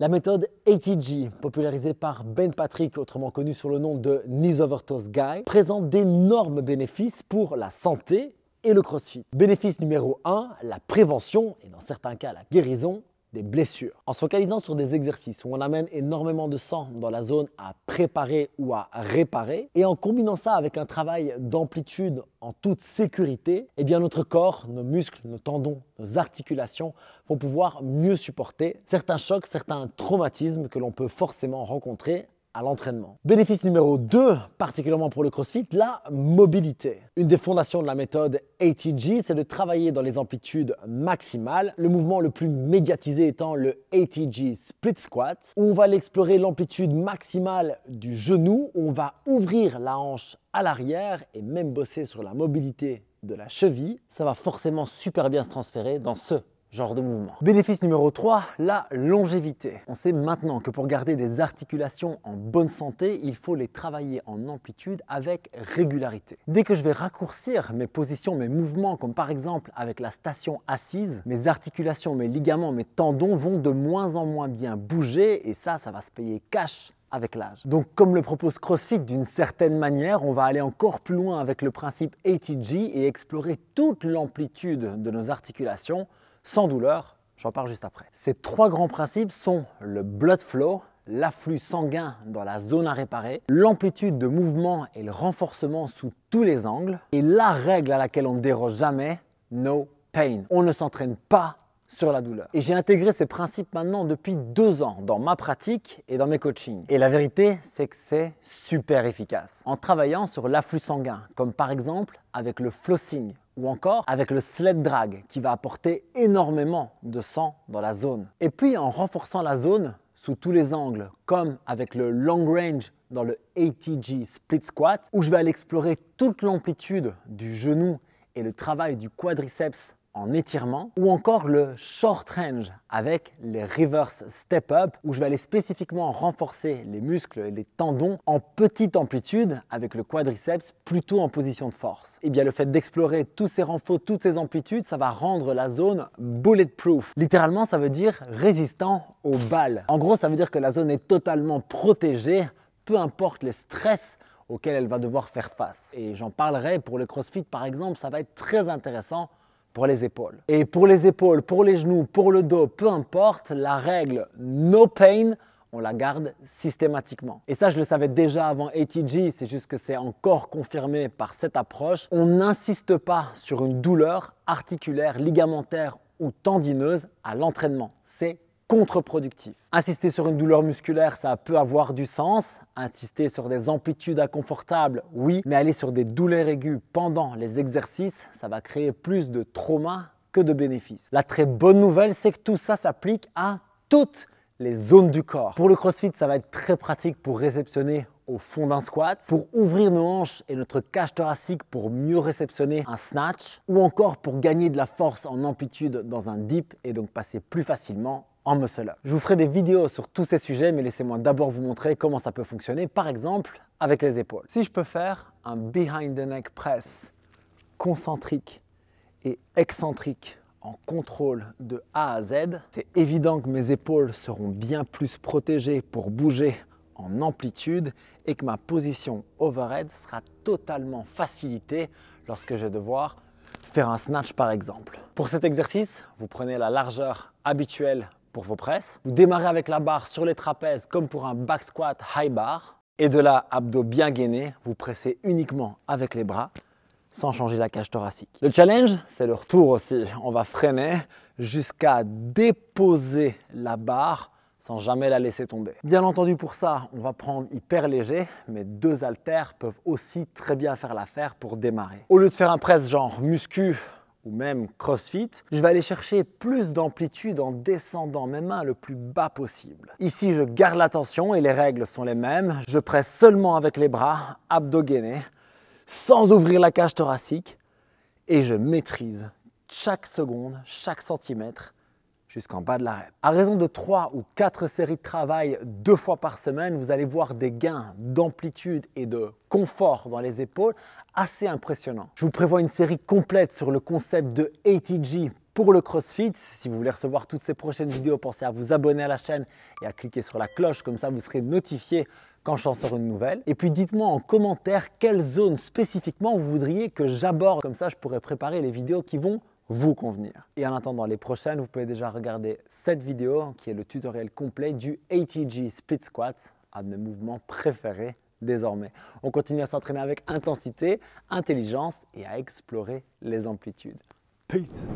La méthode ATG, popularisée par Ben Patrick, autrement connu sous le nom de Knees Toes Guy, présente d'énormes bénéfices pour la santé et le crossfit. Bénéfice numéro 1, la prévention et dans certains cas la guérison des blessures. En se focalisant sur des exercices où on amène énormément de sang dans la zone à préparer ou à réparer, et en combinant ça avec un travail d'amplitude en toute sécurité, eh bien notre corps, nos muscles, nos tendons, nos articulations vont pouvoir mieux supporter certains chocs, certains traumatismes que l'on peut forcément rencontrer à l'entraînement. Bénéfice numéro 2, particulièrement pour le CrossFit, la mobilité. Une des fondations de la méthode ATG, c'est de travailler dans les amplitudes maximales, le mouvement le plus médiatisé étant le ATG Split Squat, où on va explorer l'amplitude maximale du genou, on va ouvrir la hanche à l'arrière et même bosser sur la mobilité de la cheville. Ça va forcément super bien se transférer dans ce genre de mouvement. Bénéfice numéro 3, la longévité. On sait maintenant que pour garder des articulations en bonne santé, il faut les travailler en amplitude avec régularité. Dès que je vais raccourcir mes positions, mes mouvements, comme par exemple avec la station assise, mes articulations, mes ligaments, mes tendons vont de moins en moins bien bouger et ça, ça va se payer cash avec l'âge. Donc comme le propose CrossFit d'une certaine manière, on va aller encore plus loin avec le principe ATG et explorer toute l'amplitude de nos articulations sans douleur. J'en parle juste après. Ces trois grands principes sont le blood flow, l'afflux sanguin dans la zone à réparer, l'amplitude de mouvement et le renforcement sous tous les angles, et la règle à laquelle on ne déroge jamais, no pain. On ne s'entraîne pas sur la douleur. Et j'ai intégré ces principes maintenant depuis deux ans dans ma pratique et dans mes coachings. Et la vérité, c'est que c'est super efficace. En travaillant sur l'afflux sanguin, comme par exemple avec le flossing ou encore avec le sled drag qui va apporter énormément de sang dans la zone. Et puis en renforçant la zone sous tous les angles, comme avec le long range dans le ATG split squat, où je vais aller explorer toute l'amplitude du genou et le travail du quadriceps en étirement, ou encore le short range avec les reverse step up où je vais aller spécifiquement renforcer les muscles et les tendons en petite amplitude avec le quadriceps plutôt en position de force. Et eh bien le fait d'explorer tous ces renforts, toutes ces amplitudes, ça va rendre la zone bulletproof. Littéralement, ça veut dire résistant aux balles. En gros, ça veut dire que la zone est totalement protégée, peu importe les stress auxquels elle va devoir faire face. Et j'en parlerai pour le CrossFit par exemple, ça va être très intéressant pour les épaules. Et pour les épaules, pour les genoux, pour le dos, peu importe, la règle no pain, on la garde systématiquement. Et ça, je le savais déjà avant ATG, c'est juste que c'est encore confirmé par cette approche. On n'insiste pas sur une douleur articulaire, ligamentaire ou tendineuse à l'entraînement. C'est contre-productif. Insister sur une douleur musculaire, ça peut avoir du sens. Insister sur des amplitudes inconfortables, oui, mais aller sur des douleurs aiguës pendant les exercices, ça va créer plus de trauma que de bénéfices. La très bonne nouvelle, c'est que tout ça s'applique à toutes les zones du corps. Pour le crossfit, ça va être très pratique pour réceptionner au fond d'un squat, pour ouvrir nos hanches et notre cage thoracique pour mieux réceptionner un snatch, ou encore pour gagner de la force en amplitude dans un dip et donc passer plus facilement muscle Je vous ferai des vidéos sur tous ces sujets, mais laissez-moi d'abord vous montrer comment ça peut fonctionner, par exemple avec les épaules. Si je peux faire un behind the neck press concentrique et excentrique en contrôle de A à Z, c'est évident que mes épaules seront bien plus protégées pour bouger en amplitude et que ma position overhead sera totalement facilitée lorsque je vais devoir faire un snatch par exemple. Pour cet exercice, vous prenez la largeur habituelle pour vos presses. Vous démarrez avec la barre sur les trapèzes comme pour un back squat high bar. Et de là, abdos bien gainés, vous pressez uniquement avec les bras sans changer la cage thoracique. Le challenge, c'est le retour aussi. On va freiner jusqu'à déposer la barre sans jamais la laisser tomber. Bien entendu pour ça, on va prendre hyper léger, mais deux haltères peuvent aussi très bien faire l'affaire pour démarrer. Au lieu de faire un press genre muscu ou même CrossFit, je vais aller chercher plus d'amplitude en descendant mes mains le plus bas possible. Ici, je garde la tension et les règles sont les mêmes. Je presse seulement avec les bras, abdos sans ouvrir la cage thoracique et je maîtrise chaque seconde, chaque centimètre jusqu'en bas de la l'arête. À raison de 3 ou 4 séries de travail deux fois par semaine, vous allez voir des gains d'amplitude et de confort dans les épaules assez impressionnants. Je vous prévois une série complète sur le concept de ATG pour le CrossFit. Si vous voulez recevoir toutes ces prochaines vidéos, pensez à vous abonner à la chaîne et à cliquer sur la cloche, comme ça vous serez notifié quand j'en sors une nouvelle. Et puis dites-moi en commentaire quelle zone spécifiquement vous voudriez que j'aborde, comme ça je pourrais préparer les vidéos qui vont vous convenir. Et en attendant les prochaines, vous pouvez déjà regarder cette vidéo qui est le tutoriel complet du ATG Split Squat, un de mes mouvements préférés désormais. On continue à s'entraîner avec intensité, intelligence et à explorer les amplitudes. Peace